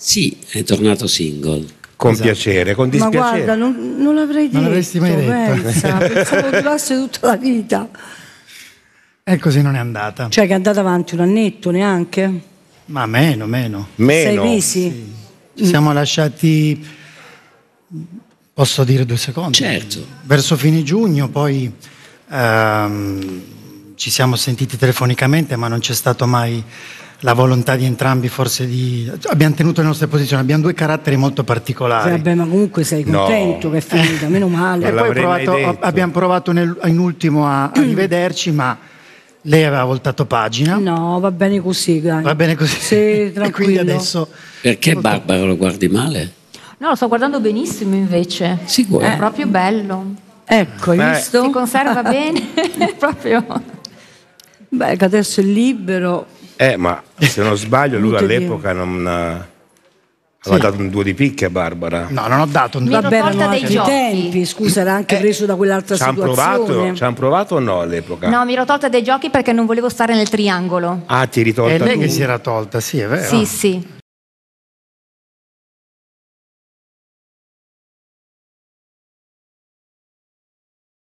Sì, è tornato single. Con esatto. piacere, con dispiacere. Ma guarda, non, non l'avrei detto. Non l'avresti mai detto. Pensa, pensavo durasse tutta la vita. Ecco e così non è andata. Cioè che è andata avanti un annetto neanche? Ma meno, meno. meno. Sei mesi? Sì. Ci siamo lasciati, posso dire due secondi? Certo. Verso fine giugno, poi ehm, ci siamo sentiti telefonicamente, ma non c'è stato mai la volontà di entrambi forse di... Abbiamo tenuto le nostre posizioni, abbiamo due caratteri molto particolari. Vabbè, ma comunque sei contento no. che è finita, meno male. E poi provato, abbiamo provato nel, in ultimo a, a mm. rivederci, ma lei aveva voltato pagina. No, va bene così, dai. Va bene così. Sì, tranquillo. e quindi adesso... Perché Barbara lo guardi male? No, lo sto guardando benissimo invece. Sicuro. È eh. proprio bello. Ecco, Beh. visto? Si conserva bene, proprio... Beh, che adesso è libero, eh, ma se non sbaglio lui all'epoca non eh, Aveva sì. dato un due di picche a Barbara. No, non ho dato un due di picche. Vabbè, dei tempi, scusa, era anche eh, preso da quell'altra ci situazione. ci hanno provato o no all'epoca? No, mi ero tolta dai giochi perché non volevo stare nel triangolo. Ah, ti eri tolta È lei tu? che si era tolta, sì, è vero. Sì, sì.